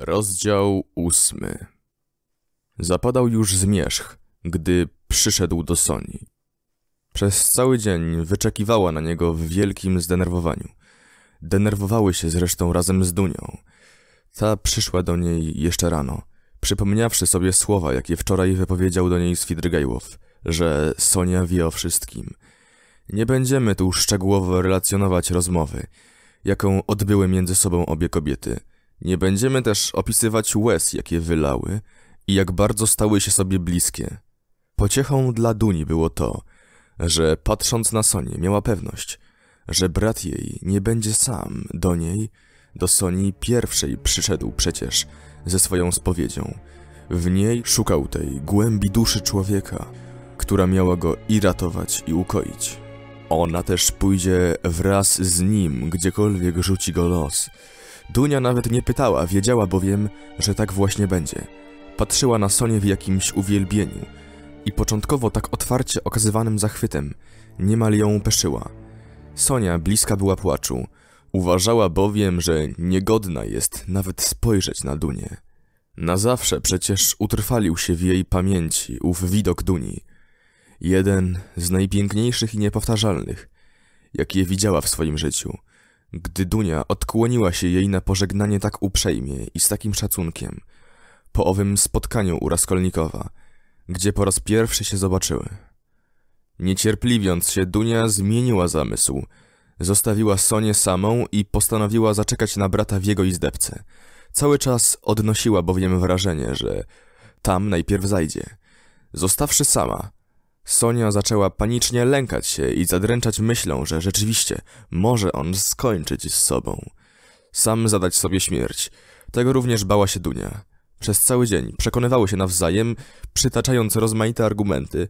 Rozdział ósmy Zapadał już zmierzch, gdy przyszedł do Soni. Przez cały dzień wyczekiwała na niego w wielkim zdenerwowaniu. Denerwowały się zresztą razem z Dunią. Ta przyszła do niej jeszcze rano, przypomniawszy sobie słowa, jakie wczoraj wypowiedział do niej Swidrygajłow, że Sonia wie o wszystkim. Nie będziemy tu szczegółowo relacjonować rozmowy, jaką odbyły między sobą obie kobiety – nie będziemy też opisywać łez, jakie wylały i jak bardzo stały się sobie bliskie. Pociechą dla Duni było to, że patrząc na Sonię miała pewność, że brat jej nie będzie sam do niej, do Soni pierwszej przyszedł przecież ze swoją spowiedzią. W niej szukał tej głębi duszy człowieka, która miała go i ratować, i ukoić. Ona też pójdzie wraz z nim, gdziekolwiek rzuci go los – Dunia nawet nie pytała, wiedziała bowiem, że tak właśnie będzie. Patrzyła na Sonię w jakimś uwielbieniu i początkowo tak otwarcie okazywanym zachwytem, niemal ją peszyła. Sonia bliska była płaczu. Uważała bowiem, że niegodna jest nawet spojrzeć na Dunię. Na zawsze przecież utrwalił się w jej pamięci ów widok Duni. Jeden z najpiękniejszych i niepowtarzalnych, jakie widziała w swoim życiu – gdy Dunia odkłoniła się jej na pożegnanie tak uprzejmie i z takim szacunkiem, po owym spotkaniu u Raskolnikowa, gdzie po raz pierwszy się zobaczyły. Niecierpliwiąc się, Dunia zmieniła zamysł. Zostawiła Sonię samą i postanowiła zaczekać na brata w jego izdebce. Cały czas odnosiła bowiem wrażenie, że tam najpierw zajdzie. Zostawszy sama, Sonia zaczęła panicznie lękać się i zadręczać myślą, że rzeczywiście może on skończyć z sobą. Sam zadać sobie śmierć. Tego również bała się Dunia. Przez cały dzień przekonywały się nawzajem, przytaczając rozmaite argumenty,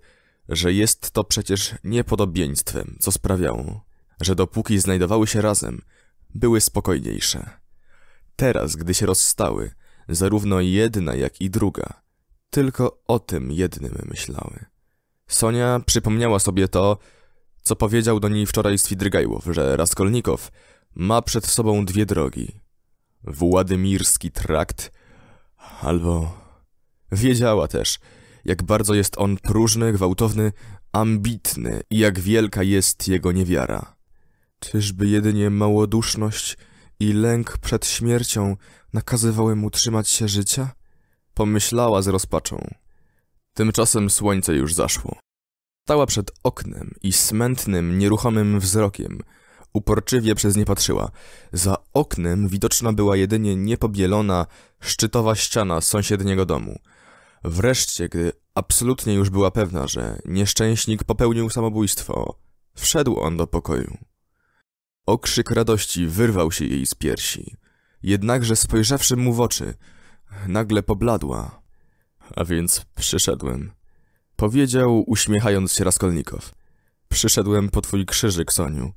że jest to przecież niepodobieństwem, co sprawiało, że dopóki znajdowały się razem, były spokojniejsze. Teraz, gdy się rozstały, zarówno jedna, jak i druga, tylko o tym jednym myślały. Sonia przypomniała sobie to, co powiedział do niej wczoraj Swidrygajłow, że Raskolnikow ma przed sobą dwie drogi. Władymirski trakt albo... Wiedziała też, jak bardzo jest on próżny, gwałtowny, ambitny i jak wielka jest jego niewiara. Czyżby jedynie małoduszność i lęk przed śmiercią nakazywały mu trzymać się życia? Pomyślała z rozpaczą. Tymczasem słońce już zaszło. Stała przed oknem i smętnym, nieruchomym wzrokiem uporczywie przez nie patrzyła. Za oknem widoczna była jedynie niepobielona, szczytowa ściana sąsiedniego domu. Wreszcie, gdy absolutnie już była pewna, że nieszczęśnik popełnił samobójstwo, wszedł on do pokoju. Okrzyk radości wyrwał się jej z piersi. Jednakże spojrzawszy mu w oczy, nagle pobladła a więc przyszedłem. Powiedział, uśmiechając się Raskolnikow. Przyszedłem po twój krzyżyk, Soniu.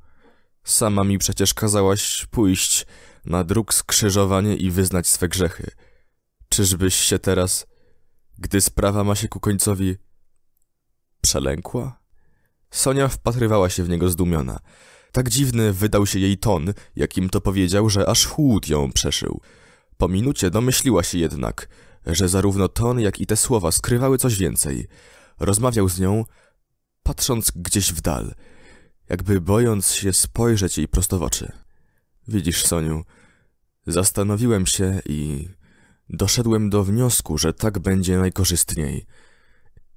Sama mi przecież kazałaś pójść na dróg skrzyżowanie i wyznać swe grzechy. Czyżbyś się teraz, gdy sprawa ma się ku końcowi, przelękła? Sonia wpatrywała się w niego zdumiona. Tak dziwny wydał się jej ton, jakim to powiedział, że aż chłód ją przeszył. Po minucie domyśliła się jednak, że zarówno ton, jak i te słowa skrywały coś więcej. Rozmawiał z nią, patrząc gdzieś w dal, jakby bojąc się spojrzeć jej prosto w oczy. Widzisz, Soniu, zastanowiłem się i doszedłem do wniosku, że tak będzie najkorzystniej.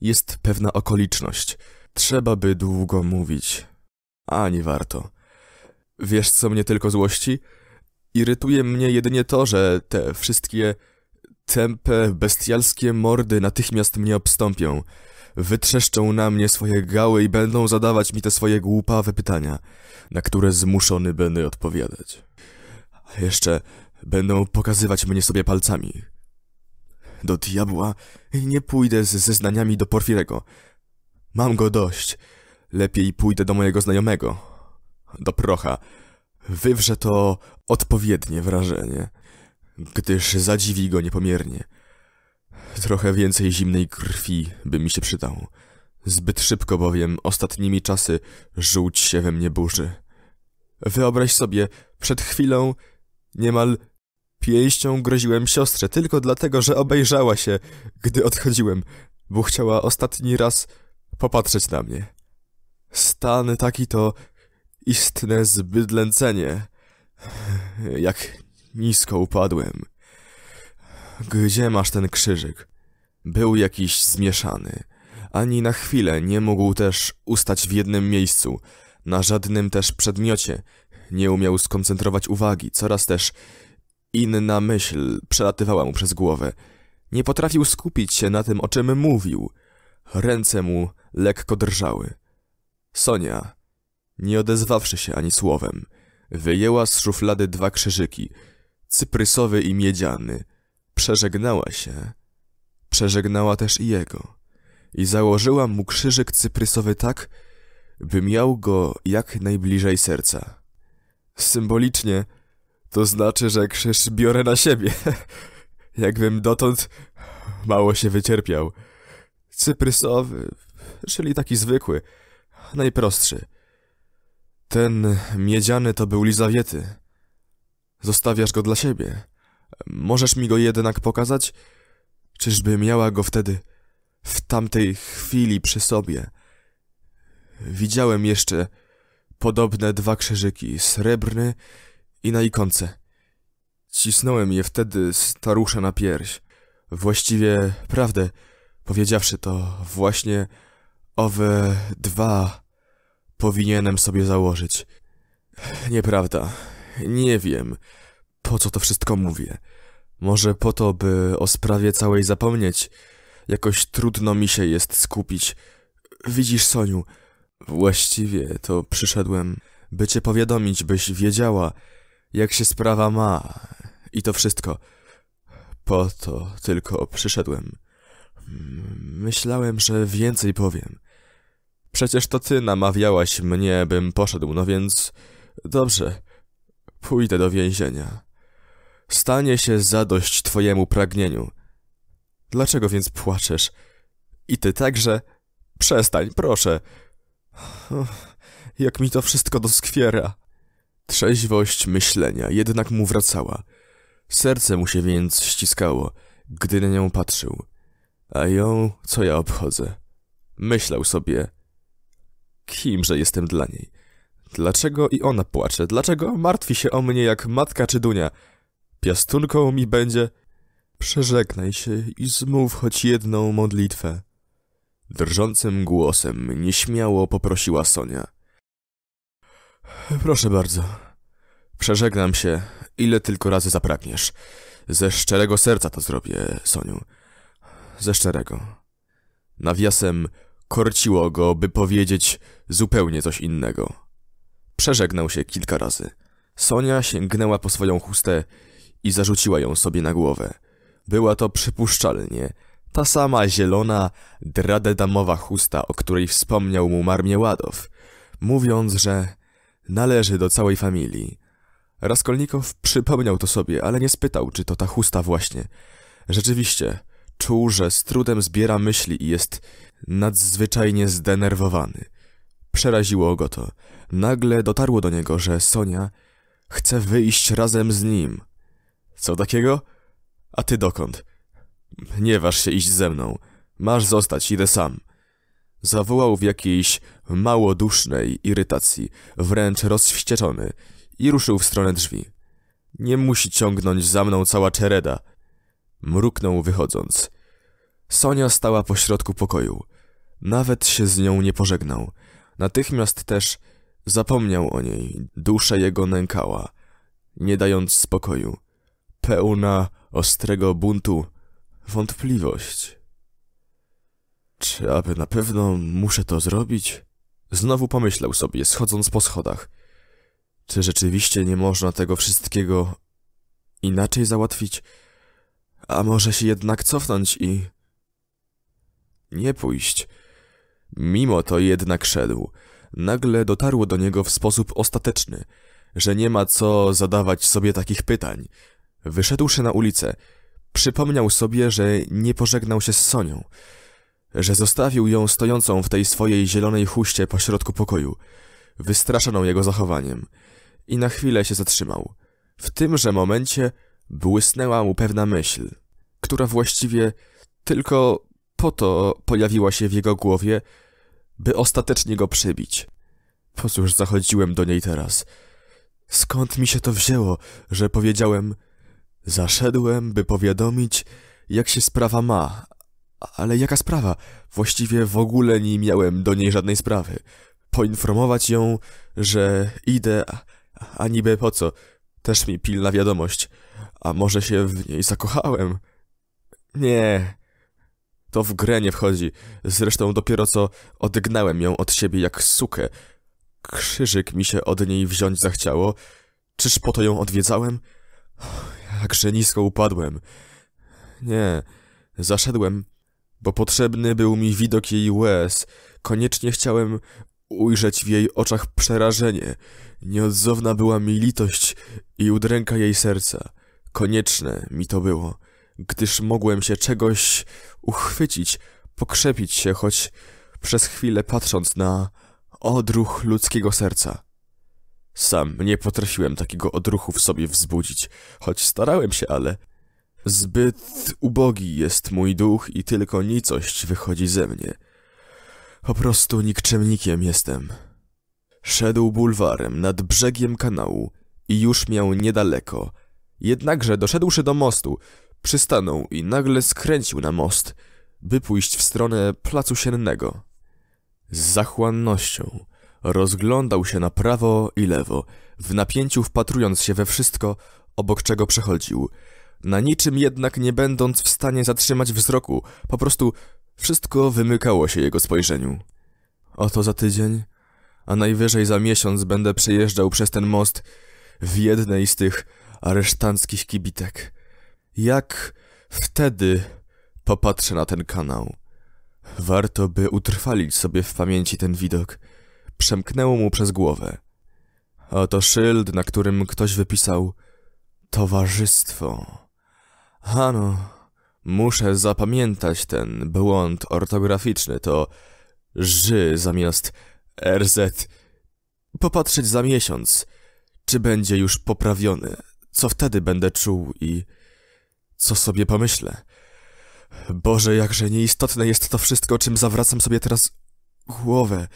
Jest pewna okoliczność. Trzeba by długo mówić. A nie warto. Wiesz, co mnie tylko złości? Irytuje mnie jedynie to, że te wszystkie Tępe, bestialskie mordy natychmiast mnie obstąpią. Wytrzeszczą na mnie swoje gały i będą zadawać mi te swoje głupawe pytania, na które zmuszony będę odpowiadać. A jeszcze będą pokazywać mnie sobie palcami. Do diabła nie pójdę z zeznaniami do Porfirego. Mam go dość. Lepiej pójdę do mojego znajomego. Do procha. Wywrze to odpowiednie wrażenie gdyż zadziwi go niepomiernie. Trochę więcej zimnej krwi by mi się przydało. Zbyt szybko bowiem ostatnimi czasy żółć się we mnie burzy. Wyobraź sobie, przed chwilą niemal pięścią groziłem siostrze tylko dlatego, że obejrzała się, gdy odchodziłem, bo chciała ostatni raz popatrzeć na mnie. Stan taki to istne zbydlęcenie, jak Nisko upadłem. Gdzie masz ten krzyżyk? Był jakiś zmieszany. Ani na chwilę nie mógł też ustać w jednym miejscu, na żadnym też przedmiocie. Nie umiał skoncentrować uwagi, coraz też inna myśl przelatywała mu przez głowę. Nie potrafił skupić się na tym, o czym mówił. Ręce mu lekko drżały. Sonia, nie odezwawszy się ani słowem, wyjęła z szuflady dwa krzyżyki – cyprysowy i miedziany, przeżegnała się. Przeżegnała też i jego i założyła mu krzyżyk cyprysowy tak, by miał go jak najbliżej serca. Symbolicznie to znaczy, że krzyż biorę na siebie. Jakbym dotąd mało się wycierpiał. Cyprysowy, czyli taki zwykły, najprostszy. Ten miedziany to był Lizawiety. Zostawiasz go dla siebie. Możesz mi go jednak pokazać? Czyżby miała go wtedy, w tamtej chwili przy sobie? Widziałem jeszcze podobne dwa krzyżyki, srebrny i na ikonce. Cisnąłem je wtedy starusza na pierś. Właściwie, prawdę powiedziawszy to, właśnie owe dwa powinienem sobie założyć. Nieprawda. Nie wiem, po co to wszystko mówię. Może po to, by o sprawie całej zapomnieć. Jakoś trudno mi się jest skupić. Widzisz, Soniu, właściwie to przyszedłem, by cię powiadomić, byś wiedziała, jak się sprawa ma. I to wszystko. Po to tylko przyszedłem. Myślałem, że więcej powiem. Przecież to ty namawiałaś mnie, bym poszedł, no więc... Dobrze, pójdę do więzienia. Stanie się zadość twojemu pragnieniu. Dlaczego więc płaczesz? I ty także? Przestań, proszę. jak mi to wszystko doskwiera. Trzeźwość myślenia jednak mu wracała. Serce mu się więc ściskało, gdy na nią patrzył. A ją, co ja obchodzę? Myślał sobie, kimże jestem dla niej. Dlaczego i ona płacze? Dlaczego martwi się o mnie jak matka czy dunia? Piastunką mi będzie... Przeżegnaj się i zmów choć jedną modlitwę. Drżącym głosem nieśmiało poprosiła Sonia. Proszę bardzo. Przeżegnam się, ile tylko razy zapragniesz. Ze szczerego serca to zrobię, Soniu. Ze szczerego. Nawiasem korciło go, by powiedzieć zupełnie coś innego. Przeżegnał się kilka razy. Sonia sięgnęła po swoją chustę i zarzuciła ją sobie na głowę. Była to przypuszczalnie ta sama zielona, dradedamowa chusta, o której wspomniał mu Ładow, mówiąc, że należy do całej familii. Raskolnikow przypomniał to sobie, ale nie spytał, czy to ta chusta właśnie. Rzeczywiście, czuł, że z trudem zbiera myśli i jest nadzwyczajnie zdenerwowany. Przeraziło go to. Nagle dotarło do niego, że Sonia chce wyjść razem z nim. Co takiego? A ty dokąd? Nie waż się iść ze mną. Masz zostać, idę sam. Zawołał w jakiejś mało dusznej irytacji, wręcz rozwścieczony i ruszył w stronę drzwi. Nie musi ciągnąć za mną cała czereda. Mruknął wychodząc. Sonia stała po środku pokoju. Nawet się z nią nie pożegnał. Natychmiast też zapomniał o niej, dusza jego nękała, nie dając spokoju, pełna ostrego buntu, wątpliwość. Czy aby na pewno muszę to zrobić? Znowu pomyślał sobie, schodząc po schodach. Czy rzeczywiście nie można tego wszystkiego inaczej załatwić? A może się jednak cofnąć i... Nie pójść. Mimo to jednak szedł. Nagle dotarło do niego w sposób ostateczny, że nie ma co zadawać sobie takich pytań. Wyszedłszy na ulicę, przypomniał sobie, że nie pożegnał się z Sonią, że zostawił ją stojącą w tej swojej zielonej huście pośrodku pokoju, wystraszoną jego zachowaniem i na chwilę się zatrzymał. W tymże momencie błysnęła mu pewna myśl, która właściwie tylko po to pojawiła się w jego głowie, by ostatecznie go przybić. Po cóż zachodziłem do niej teraz? Skąd mi się to wzięło, że powiedziałem... Zaszedłem, by powiadomić, jak się sprawa ma. Ale jaka sprawa? Właściwie w ogóle nie miałem do niej żadnej sprawy. Poinformować ją, że idę, a niby po co? Też mi pilna wiadomość. A może się w niej zakochałem? Nie, to w grę nie wchodzi. Zresztą dopiero co odgnałem ją od siebie jak sukę. Krzyżyk mi się od niej wziąć zachciało. Czyż po to ją odwiedzałem? Jakże nisko upadłem. Nie, zaszedłem, bo potrzebny był mi widok jej łez. Koniecznie chciałem ujrzeć w jej oczach przerażenie. Nieodzowna była mi litość i udręka jej serca. Konieczne mi to było gdyż mogłem się czegoś uchwycić, pokrzepić się, choć przez chwilę patrząc na odruch ludzkiego serca. Sam nie potrafiłem takiego odruchu w sobie wzbudzić, choć starałem się, ale zbyt ubogi jest mój duch i tylko nicość wychodzi ze mnie. Po prostu nikczemnikiem jestem. Szedł bulwarem nad brzegiem kanału i już miał niedaleko. Jednakże doszedłszy do mostu, Przystanął i nagle skręcił na most, by pójść w stronę placu siennego. Z zachłannością rozglądał się na prawo i lewo, w napięciu wpatrując się we wszystko, obok czego przechodził. Na niczym jednak nie będąc w stanie zatrzymać wzroku, po prostu wszystko wymykało się jego spojrzeniu. Oto za tydzień, a najwyżej za miesiąc będę przejeżdżał przez ten most w jednej z tych aresztanckich kibitek jak wtedy popatrzę na ten kanał. Warto by utrwalić sobie w pamięci ten widok. Przemknęło mu przez głowę. Oto szyld, na którym ktoś wypisał Towarzystwo. Ano, muszę zapamiętać ten błąd ortograficzny, to ży zamiast RZ. Popatrzeć za miesiąc, czy będzie już poprawiony, co wtedy będę czuł i co sobie pomyślę. Boże, jakże nieistotne jest to wszystko, czym zawracam sobie teraz głowę.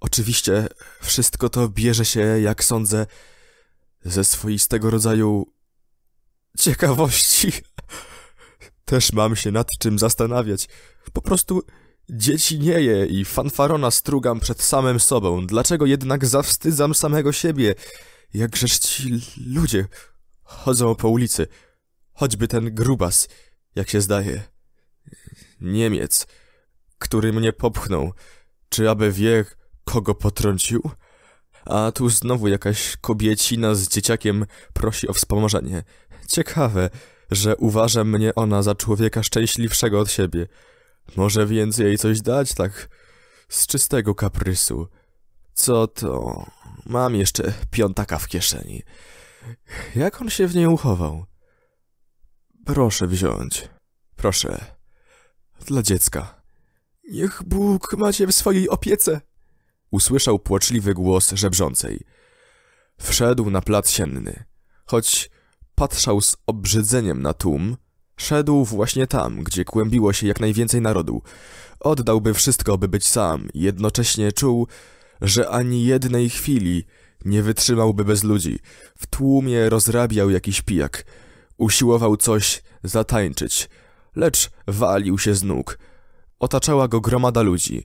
Oczywiście wszystko to bierze się, jak sądzę, ze swoistego rodzaju ciekawości. Też mam się nad czym zastanawiać. Po prostu dzieci nie je i fanfarona strugam przed samym sobą. Dlaczego jednak zawstydzam samego siebie? Jakżeż ci ludzie chodzą po ulicy choćby ten grubas, jak się zdaje. Niemiec, który mnie popchnął, czy aby wie, kogo potrącił? A tu znowu jakaś kobiecina z dzieciakiem prosi o wspomożenie. Ciekawe, że uważa mnie ona za człowieka szczęśliwszego od siebie. Może więc jej coś dać, tak z czystego kaprysu. Co to? Mam jeszcze piątaka w kieszeni. Jak on się w niej uchował? Proszę wziąć. Proszę. Dla dziecka. Niech Bóg macie w swojej opiece. Usłyszał płaczliwy głos żebrzącej. Wszedł na plac sienny. Choć patrzał z obrzydzeniem na tłum, szedł właśnie tam, gdzie kłębiło się jak najwięcej narodu. Oddałby wszystko, by być sam, jednocześnie czuł, że ani jednej chwili nie wytrzymałby bez ludzi. W tłumie rozrabiał jakiś pijak. Usiłował coś zatańczyć, lecz walił się z nóg. Otaczała go gromada ludzi.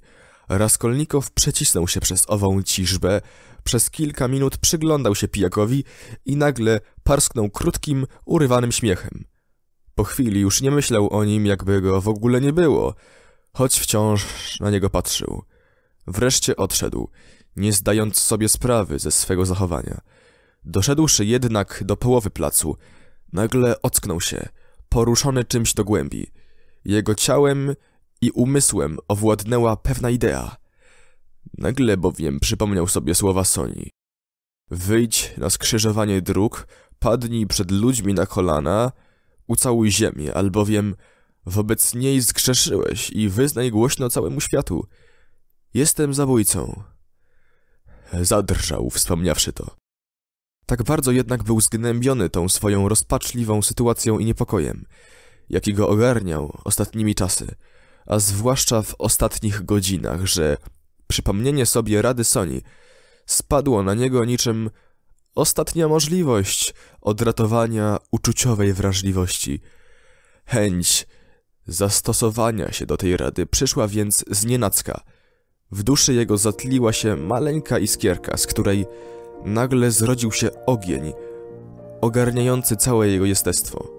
Raskolnikow przecisnął się przez ową ciżbę, przez kilka minut przyglądał się pijakowi i nagle parsknął krótkim, urywanym śmiechem. Po chwili już nie myślał o nim, jakby go w ogóle nie było, choć wciąż na niego patrzył. Wreszcie odszedł, nie zdając sobie sprawy ze swego zachowania. Doszedłszy jednak do połowy placu, Nagle ocknął się, poruszony czymś do głębi. Jego ciałem i umysłem owładnęła pewna idea. Nagle bowiem przypomniał sobie słowa Soni. Wyjdź na skrzyżowanie dróg, padnij przed ludźmi na kolana, ucałuj ziemię, albowiem wobec niej zgrzeszyłeś i wyznaj głośno całemu światu. Jestem zabójcą. Zadrżał, wspomniawszy to. Tak bardzo jednak był zgnębiony tą swoją rozpaczliwą sytuacją i niepokojem, jaki go ogarniał ostatnimi czasy, a zwłaszcza w ostatnich godzinach, że przypomnienie sobie rady Sony spadło na niego niczym ostatnia możliwość odratowania uczuciowej wrażliwości. Chęć zastosowania się do tej rady przyszła więc z W duszy jego zatliła się maleńka iskierka, z której nagle zrodził się ogień, ogarniający całe jego jestestwo.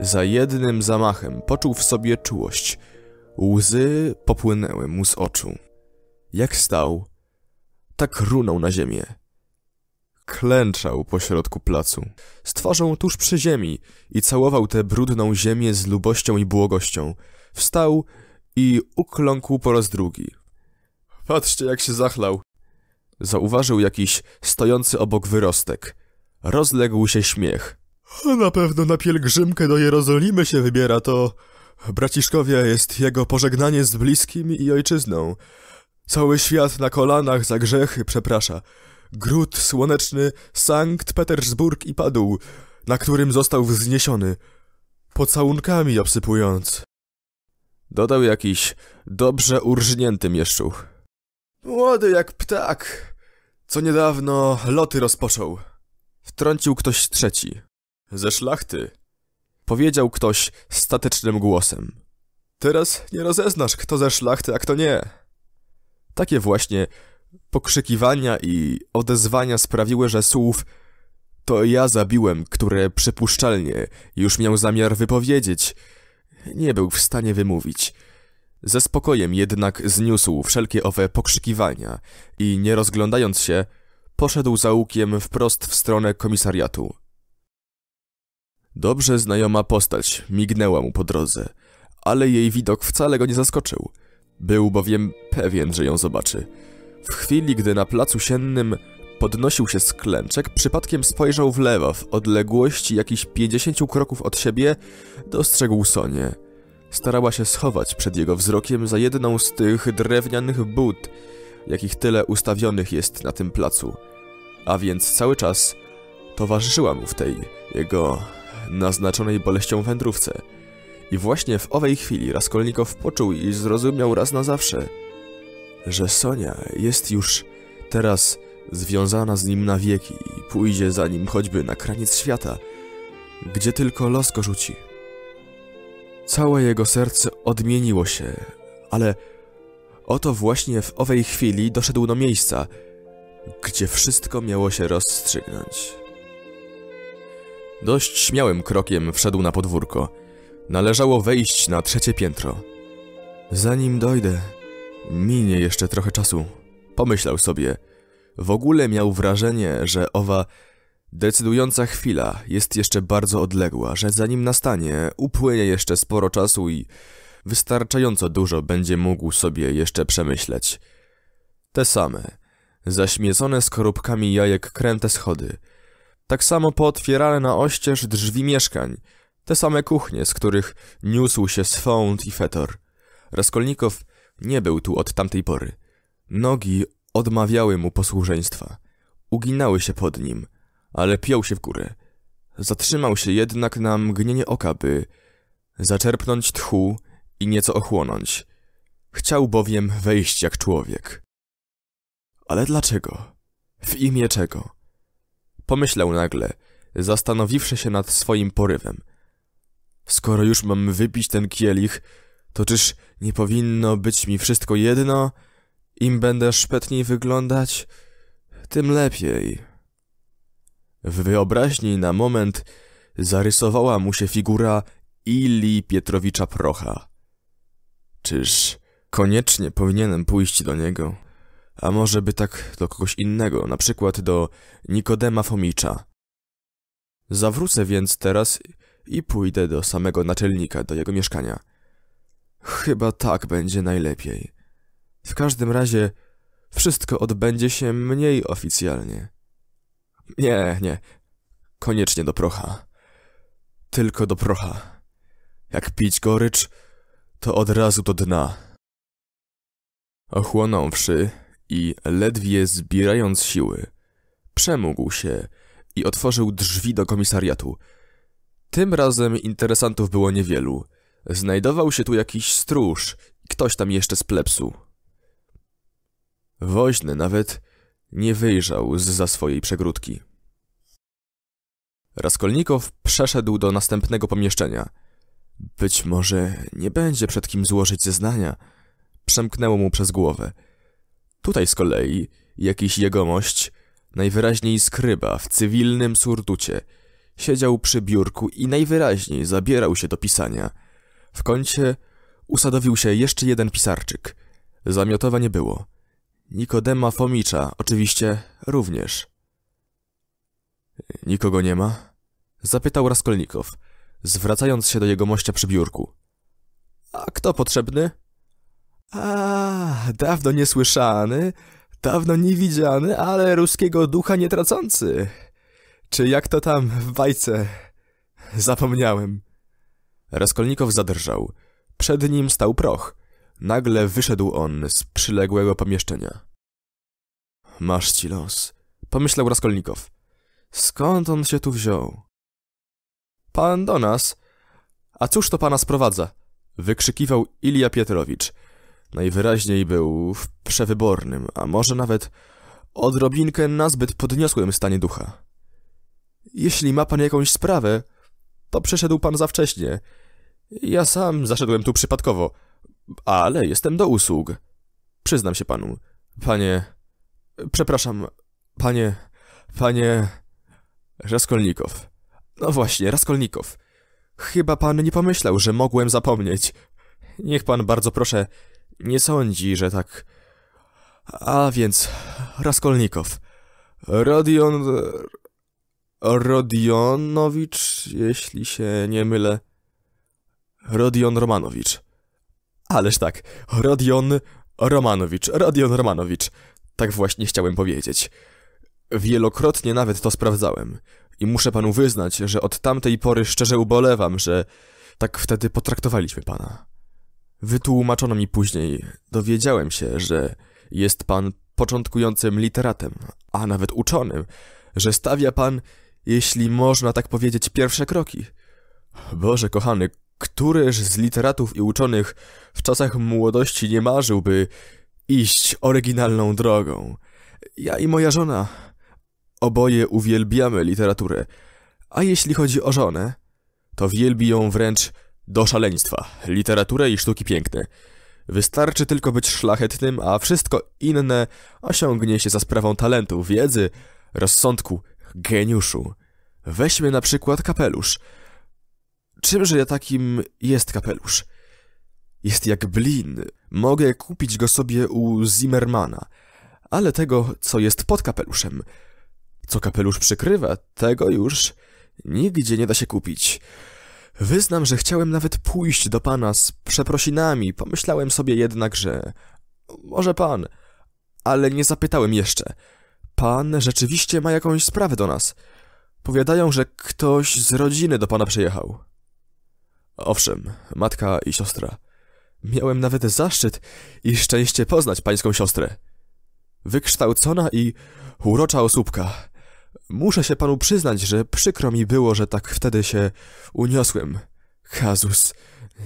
Za jednym zamachem poczuł w sobie czułość. Łzy popłynęły mu z oczu. Jak stał, tak runął na ziemię. Klęczał pośrodku placu, z twarzą tuż przy ziemi i całował tę brudną ziemię z lubością i błogością. Wstał i ukląkł po raz drugi. Patrzcie, jak się zachlał. Zauważył jakiś stojący obok wyrostek. Rozległ się śmiech. Na pewno na pielgrzymkę do Jerozolimy się wybiera, to... Braciszkowie, jest jego pożegnanie z bliskim i ojczyzną. Cały świat na kolanach za grzechy przeprasza. Gród słoneczny, Sankt Petersburg i padł, na którym został wzniesiony, pocałunkami obsypując. Dodał jakiś dobrze urżnięty mieszczuch. Młody jak ptak, co niedawno loty rozpoczął. Wtrącił ktoś trzeci. Ze szlachty. Powiedział ktoś statecznym głosem. Teraz nie rozeznasz, kto ze szlachty, a kto nie. Takie właśnie pokrzykiwania i odezwania sprawiły, że słów to ja zabiłem, które przypuszczalnie już miał zamiar wypowiedzieć, nie był w stanie wymówić – ze spokojem jednak zniósł wszelkie owe pokrzykiwania i nie rozglądając się, poszedł za łukiem wprost w stronę komisariatu. Dobrze znajoma postać mignęła mu po drodze, ale jej widok wcale go nie zaskoczył. Był bowiem pewien, że ją zobaczy. W chwili, gdy na placu siennym podnosił się z klęczek, przypadkiem spojrzał w lewo, w odległości jakichś 50 kroków od siebie, dostrzegł Sonię – starała się schować przed jego wzrokiem za jedną z tych drewnianych but, jakich tyle ustawionych jest na tym placu. A więc cały czas towarzyszyła mu w tej jego naznaczonej boleścią wędrówce. I właśnie w owej chwili Raskolnikow poczuł i zrozumiał raz na zawsze, że Sonia jest już teraz związana z nim na wieki i pójdzie za nim choćby na kraniec świata, gdzie tylko los go rzuci. Całe jego serce odmieniło się, ale oto właśnie w owej chwili doszedł do miejsca, gdzie wszystko miało się rozstrzygnąć. Dość śmiałym krokiem wszedł na podwórko. Należało wejść na trzecie piętro. Zanim dojdę, minie jeszcze trochę czasu, pomyślał sobie. W ogóle miał wrażenie, że owa Decydująca chwila jest jeszcze bardzo odległa, że zanim nastanie, upłynie jeszcze sporo czasu i wystarczająco dużo będzie mógł sobie jeszcze przemyśleć. Te same, zaśmiecone skorupkami jajek kręte schody, tak samo pootwierane na oścież drzwi mieszkań, te same kuchnie, z których niósł się swąd i fetor. Raskolnikow nie był tu od tamtej pory. Nogi odmawiały mu posłuszeństwa, Uginały się pod nim – ale piął się w górę. Zatrzymał się jednak na mgnienie oka, by zaczerpnąć tchu i nieco ochłonąć. Chciał bowiem wejść jak człowiek. Ale dlaczego? W imię czego? Pomyślał nagle, zastanowiwszy się nad swoim porywem. Skoro już mam wypić ten kielich, to czyż nie powinno być mi wszystko jedno? Im będę szpetniej wyglądać, tym lepiej. W wyobraźni na moment zarysowała mu się figura Ili Pietrowicza Procha. Czyż koniecznie powinienem pójść do niego? A może by tak do kogoś innego, na przykład do Nikodema Fomicza. Zawrócę więc teraz i pójdę do samego naczelnika, do jego mieszkania. Chyba tak będzie najlepiej. W każdym razie wszystko odbędzie się mniej oficjalnie. Nie, nie. Koniecznie do procha. Tylko do procha. Jak pić gorycz, to od razu do dna. Ochłonąwszy i ledwie zbierając siły, przemógł się i otworzył drzwi do komisariatu. Tym razem interesantów było niewielu. Znajdował się tu jakiś stróż i ktoś tam jeszcze z plepsu. Woźny nawet nie wyjrzał z za swojej przegródki. Raskolnikow przeszedł do następnego pomieszczenia. Być może nie będzie przed kim złożyć zeznania. Przemknęło mu przez głowę. Tutaj z kolei jakiś jegomość, najwyraźniej skryba w cywilnym surducie, siedział przy biurku i najwyraźniej zabierał się do pisania. W kącie usadowił się jeszcze jeden pisarczyk. Zamiotowa nie było. Nikodema Fomicza, oczywiście, również. Nikogo nie ma? Zapytał Raskolnikow, zwracając się do jego mościa przy biurku. A kto potrzebny? A, dawno niesłyszany, dawno niewidziany, ale ruskiego ducha nie tracący. Czy jak to tam w bajce? Zapomniałem. Raskolnikow zadrżał. Przed nim stał proch, Nagle wyszedł on z przyległego pomieszczenia. Masz ci los, pomyślał Raskolnikow. Skąd on się tu wziął? Pan do nas. A cóż to pana sprowadza? Wykrzykiwał Ilia Pietrowicz. Najwyraźniej był w przewybornym, a może nawet odrobinkę nazbyt podniosłym stanie ducha. Jeśli ma pan jakąś sprawę, to przeszedł pan za wcześnie. Ja sam zaszedłem tu przypadkowo – ale jestem do usług. Przyznam się panu. Panie... Przepraszam, panie... Panie... Raskolnikow. No właśnie, Raskolnikow. Chyba pan nie pomyślał, że mogłem zapomnieć. Niech pan bardzo proszę nie sądzi, że tak... A więc, Raskolnikow. Rodion... Rodionowicz, jeśli się nie mylę. Rodion Romanowicz. Ależ tak, Rodion Romanowicz, Rodion Romanowicz. Tak właśnie chciałem powiedzieć. Wielokrotnie nawet to sprawdzałem. I muszę panu wyznać, że od tamtej pory szczerze ubolewam, że tak wtedy potraktowaliśmy pana. Wytłumaczono mi później, dowiedziałem się, że jest pan początkującym literatem, a nawet uczonym, że stawia pan, jeśli można tak powiedzieć, pierwsze kroki. Boże kochany, Któryż z literatów i uczonych w czasach młodości nie marzyłby iść oryginalną drogą? Ja i moja żona oboje uwielbiamy literaturę, a jeśli chodzi o żonę, to wielbi ją wręcz do szaleństwa, literaturę i sztuki piękne. Wystarczy tylko być szlachetnym, a wszystko inne osiągnie się za sprawą talentu, wiedzy, rozsądku, geniuszu. Weźmy na przykład kapelusz – Czymże takim jest kapelusz? Jest jak blin. Mogę kupić go sobie u Zimmermana, ale tego, co jest pod kapeluszem, co kapelusz przykrywa, tego już nigdzie nie da się kupić. Wyznam, że chciałem nawet pójść do pana z przeprosinami, pomyślałem sobie jednak, że... Może pan, ale nie zapytałem jeszcze. Pan rzeczywiście ma jakąś sprawę do nas. Powiadają, że ktoś z rodziny do pana przyjechał. Owszem, matka i siostra. Miałem nawet zaszczyt i szczęście poznać pańską siostrę. Wykształcona i urocza osóbka. Muszę się panu przyznać, że przykro mi było, że tak wtedy się uniosłem. Kazus,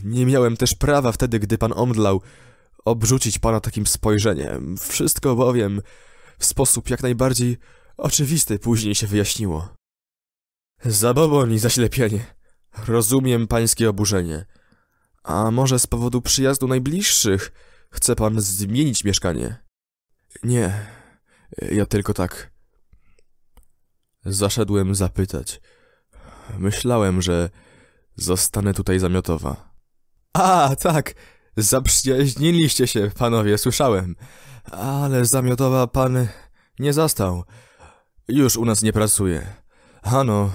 nie miałem też prawa wtedy, gdy pan omdlał, obrzucić pana takim spojrzeniem. Wszystko bowiem w sposób jak najbardziej oczywisty później się wyjaśniło. Zabobon i zaślepienie. Rozumiem pańskie oburzenie. A może z powodu przyjazdu najbliższych chce pan zmienić mieszkanie? Nie, ja tylko tak. Zaszedłem zapytać. Myślałem, że zostanę tutaj zamiotowa. A, tak, zaprzyjaźniliście się, panowie, słyszałem. Ale zamiotowa pan nie zastał. Już u nas nie pracuje. Ano,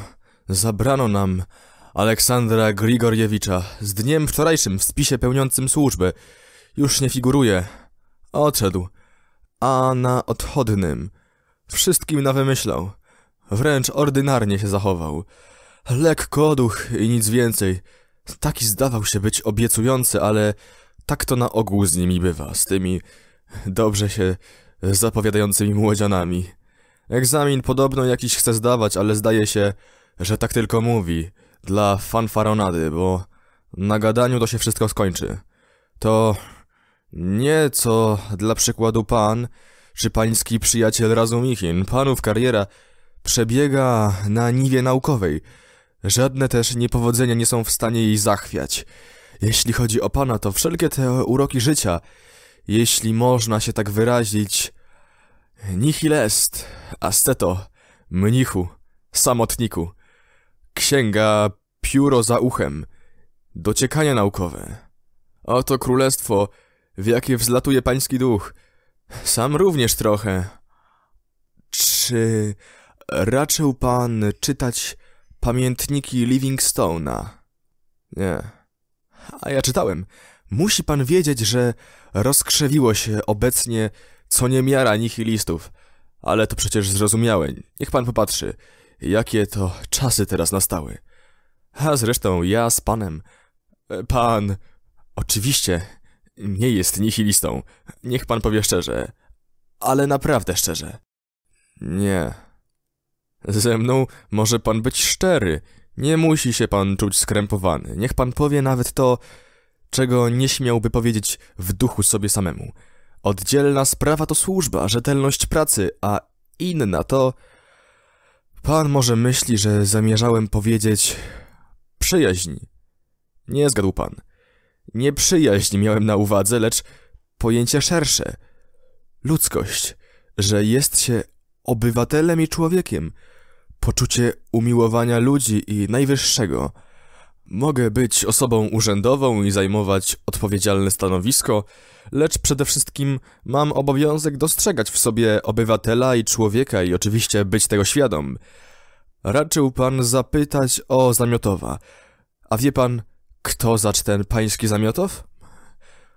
zabrano nam Aleksandra Grigorjewicza z dniem wczorajszym w spisie pełniącym służbę. Już nie figuruje. Odszedł. A na odchodnym. Wszystkim nawymyślał. Wręcz ordynarnie się zachował. Lekko duch i nic więcej. Taki zdawał się być obiecujący, ale tak to na ogół z nimi bywa, z tymi dobrze się zapowiadającymi młodzianami. Egzamin podobno jakiś chce zdawać, ale zdaje się, że tak tylko mówi dla fanfaronady, bo na gadaniu to się wszystko skończy. To nie co dla przykładu pan czy pański przyjaciel Razumichin, panów kariera przebiega na niwie naukowej. Żadne też niepowodzenia nie są w stanie jej zachwiać. Jeśli chodzi o pana, to wszelkie te uroki życia, jeśli można się tak wyrazić, nihilest, asceto, mnichu, samotniku. Księga Pióro za uchem. Dociekania naukowe. Oto królestwo, w jakie wzlatuje pański duch. Sam również trochę. Czy raczył pan czytać pamiętniki Livingstone'a? Nie. A ja czytałem. Musi pan wiedzieć, że rozkrzewiło się obecnie co niemiara nihilistów. Ale to przecież zrozumiałe. Niech pan popatrzy. Jakie to czasy teraz nastały. A zresztą ja z panem. E, pan, oczywiście, nie jest nihilistą. Niech pan powie szczerze. Ale naprawdę szczerze. Nie. Ze mną może pan być szczery. Nie musi się pan czuć skrępowany. Niech pan powie nawet to, czego nie śmiałby powiedzieć w duchu sobie samemu. Oddzielna sprawa to służba, rzetelność pracy, a inna to Pan może myśli, że zamierzałem powiedzieć przyjaźń. Nie zgadł pan. Nie przyjaźń miałem na uwadze, lecz pojęcie szersze. Ludzkość, że jest się obywatelem i człowiekiem. Poczucie umiłowania ludzi i najwyższego. Mogę być osobą urzędową i zajmować odpowiedzialne stanowisko, lecz przede wszystkim mam obowiązek dostrzegać w sobie obywatela i człowieka i oczywiście być tego świadom. Raczył pan zapytać o Zamiotowa. A wie pan, kto zacz ten pański Zamiotow?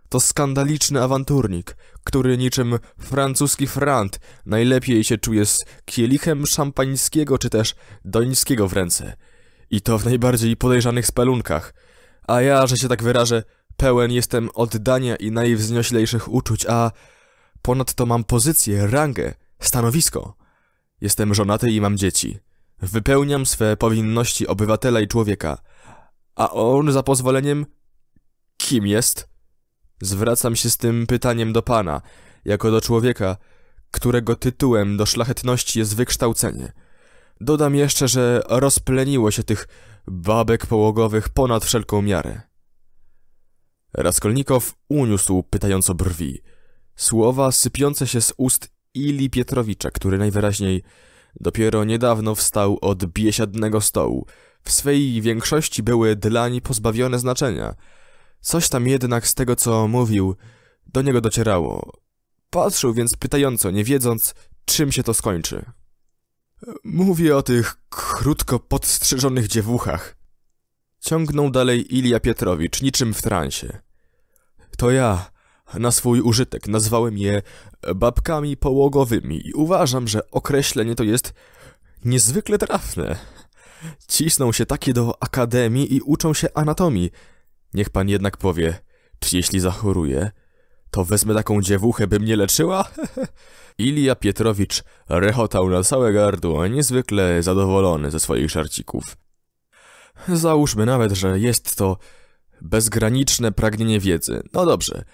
To skandaliczny awanturnik, który niczym francuski frant najlepiej się czuje z kielichem szampańskiego czy też dońskiego w ręce. I to w najbardziej podejrzanych spelunkach. A ja, że się tak wyrażę, Pełen jestem oddania i najwznioślejszych uczuć, a ponadto mam pozycję, rangę, stanowisko. Jestem żonaty i mam dzieci. Wypełniam swe powinności obywatela i człowieka. A on za pozwoleniem kim jest? Zwracam się z tym pytaniem do pana, jako do człowieka, którego tytułem do szlachetności jest wykształcenie. Dodam jeszcze, że rozpleniło się tych babek połogowych ponad wszelką miarę. Raskolnikow uniósł pytająco brwi. Słowa sypiące się z ust Ili Pietrowicza, który najwyraźniej dopiero niedawno wstał od biesiadnego stołu, w swej większości były dlań pozbawione znaczenia. Coś tam jednak z tego, co mówił, do niego docierało. Patrzył więc pytająco, nie wiedząc, czym się to skończy. Mówię o tych krótko podstrzyżonych dziewuchach, Ciągnął dalej Ilja Pietrowicz, niczym w transie. To ja, na swój użytek, nazwałem je babkami połogowymi i uważam, że określenie to jest niezwykle trafne. Cisną się takie do akademii i uczą się anatomii. Niech pan jednak powie, czy jeśli zachoruję, to wezmę taką dziewuchę, by mnie leczyła? Ilja Pietrowicz rechotał na całe gardło, niezwykle zadowolony ze swoich żarcików. Załóżmy nawet, że jest to bezgraniczne pragnienie wiedzy. No dobrze,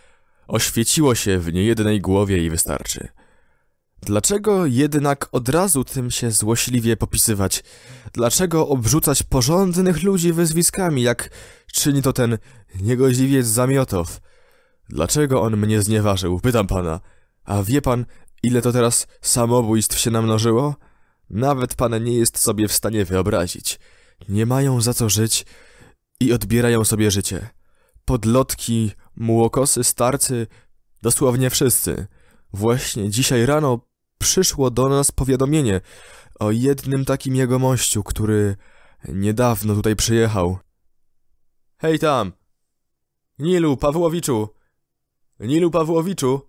oświeciło się w niejednej głowie i wystarczy. Dlaczego jednak od razu tym się złośliwie popisywać? Dlaczego obrzucać porządnych ludzi wyzwiskami, jak czyni to ten niegodziwiec Zamiotow? Dlaczego on mnie znieważył? Pytam pana. A wie pan, ile to teraz samobójstw się namnożyło? Nawet pan nie jest sobie w stanie wyobrazić. Nie mają za co żyć i odbierają sobie życie. Podlotki, młokosy, starcy, dosłownie wszyscy. Właśnie dzisiaj rano przyszło do nas powiadomienie o jednym takim jegomościu, który niedawno tutaj przyjechał. Hej tam! Nilu Pawłowiczu! Nilu Pawłowiczu!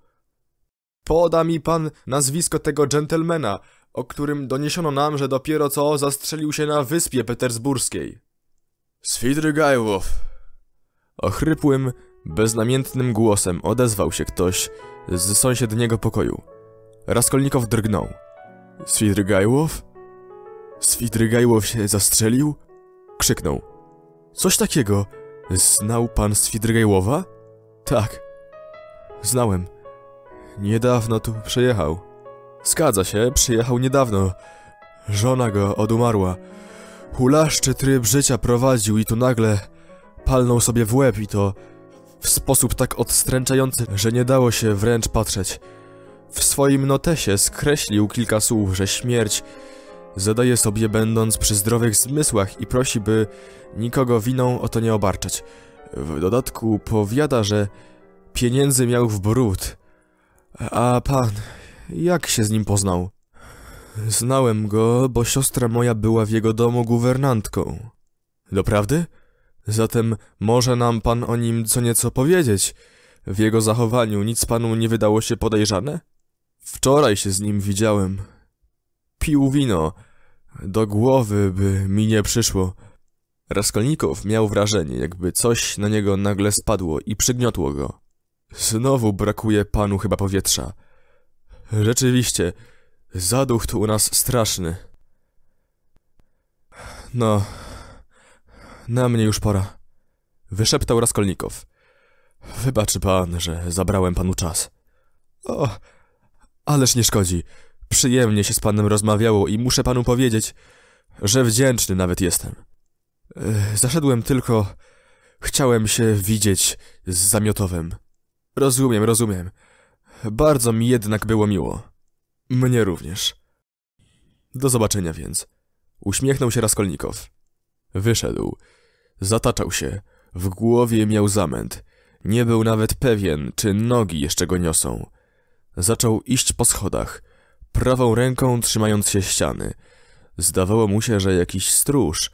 Poda mi pan nazwisko tego dżentelmena, o którym doniesiono nam, że dopiero co zastrzelił się na wyspie petersburskiej. Swidrygajłow! Ochrypłym, beznamiętnym głosem odezwał się ktoś z sąsiedniego pokoju. Raskolnikow drgnął. Swidrygajłow? Swidrygajłow się zastrzelił? Krzyknął. Coś takiego. Znał pan Swidrygajłowa? Tak. Znałem. Niedawno tu przejechał. Zgadza się, przyjechał niedawno. Żona go odumarła. Hulaszczy tryb życia prowadził i tu nagle palnął sobie w łeb i to w sposób tak odstręczający, że nie dało się wręcz patrzeć. W swoim notesie skreślił kilka słów, że śmierć zadaje sobie będąc przy zdrowych zmysłach i prosi, by nikogo winą o to nie obarczać. W dodatku powiada, że pieniędzy miał w brud. A pan jak się z nim poznał? Znałem go, bo siostra moja była w jego domu guwernantką. Doprawdy? Zatem może nam pan o nim co nieco powiedzieć. W jego zachowaniu nic panu nie wydało się podejrzane? Wczoraj się z nim widziałem. Pił wino. Do głowy by mi nie przyszło. Raskolnikow miał wrażenie, jakby coś na niego nagle spadło i przygniotło go. Znowu brakuje panu chyba powietrza. Rzeczywiście, zaduch tu u nas straszny. No, na mnie już pora. Wyszeptał Raskolnikow. Wybaczy pan, że zabrałem panu czas. O, ależ nie szkodzi. Przyjemnie się z panem rozmawiało i muszę panu powiedzieć, że wdzięczny nawet jestem. E, zaszedłem tylko... Chciałem się widzieć z zamiotowym. Rozumiem, rozumiem. Bardzo mi jednak było miło. Mnie również. Do zobaczenia więc. Uśmiechnął się Raskolnikow. Wyszedł. Zataczał się. W głowie miał zamęt. Nie był nawet pewien, czy nogi jeszcze go niosą. Zaczął iść po schodach, prawą ręką trzymając się ściany. Zdawało mu się, że jakiś stróż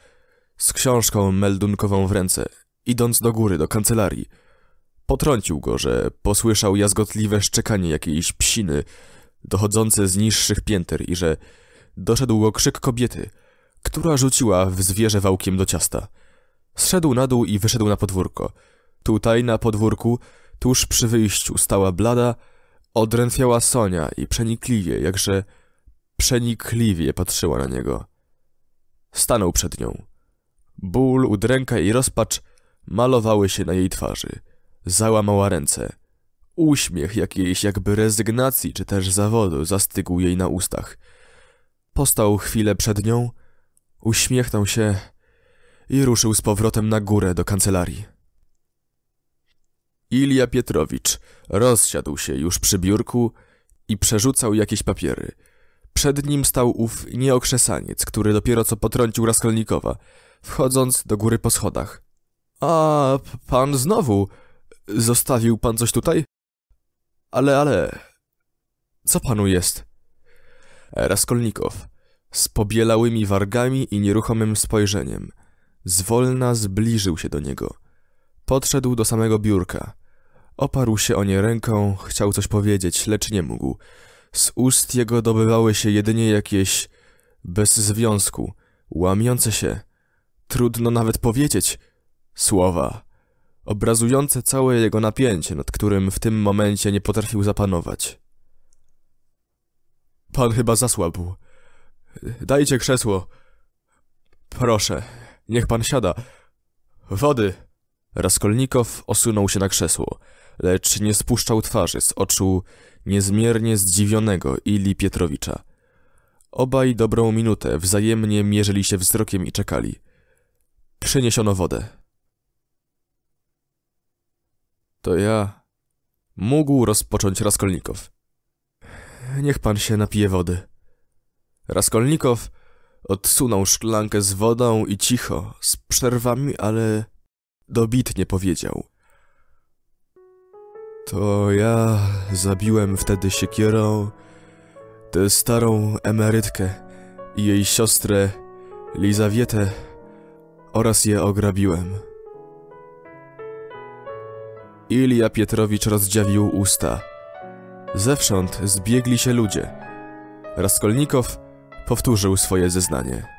z książką meldunkową w ręce, idąc do góry, do kancelarii, Potrącił go, że posłyszał jazgotliwe szczekanie jakiejś psiny, dochodzące z niższych pięter i że doszedł go krzyk kobiety, która rzuciła w zwierzę wałkiem do ciasta. Zszedł na dół i wyszedł na podwórko. Tutaj, na podwórku, tuż przy wyjściu, stała blada, odrętwiała Sonia i przenikliwie, jakże przenikliwie patrzyła na niego. Stanął przed nią. Ból, udręka i rozpacz malowały się na jej twarzy. Załamała ręce. Uśmiech jakiejś jakby rezygnacji czy też zawodu zastygł jej na ustach. Postał chwilę przed nią, uśmiechnął się i ruszył z powrotem na górę do kancelarii. Ilja Pietrowicz rozsiadł się już przy biurku i przerzucał jakieś papiery. Przed nim stał ów nieokrzesaniec, który dopiero co potrącił Raskolnikowa, wchodząc do góry po schodach. — A, pan znowu! Zostawił pan coś tutaj? Ale, ale... Co panu jest? Raskolnikow, z pobielałymi wargami i nieruchomym spojrzeniem, zwolna zbliżył się do niego. Podszedł do samego biurka. Oparł się o nie ręką, chciał coś powiedzieć, lecz nie mógł. Z ust jego dobywały się jedynie jakieś... bez związku, łamiące się. Trudno nawet powiedzieć... słowa obrazujące całe jego napięcie, nad którym w tym momencie nie potrafił zapanować. Pan chyba zasłabł. Dajcie krzesło. Proszę, niech pan siada. Wody! Raskolnikow osunął się na krzesło, lecz nie spuszczał twarzy z oczu niezmiernie zdziwionego Ili Pietrowicza. Obaj dobrą minutę wzajemnie mierzyli się wzrokiem i czekali. Przyniesiono wodę. To ja... Mógł rozpocząć Raskolnikow. Niech pan się napije wody. Raskolnikow odsunął szklankę z wodą i cicho, z przerwami, ale dobitnie powiedział. To ja zabiłem wtedy siekierą tę starą emerytkę i jej siostrę Lizawietę oraz je ograbiłem. Ilja Pietrowicz rozdziawił usta. Zewsząd zbiegli się ludzie. Raskolnikow powtórzył swoje zeznanie.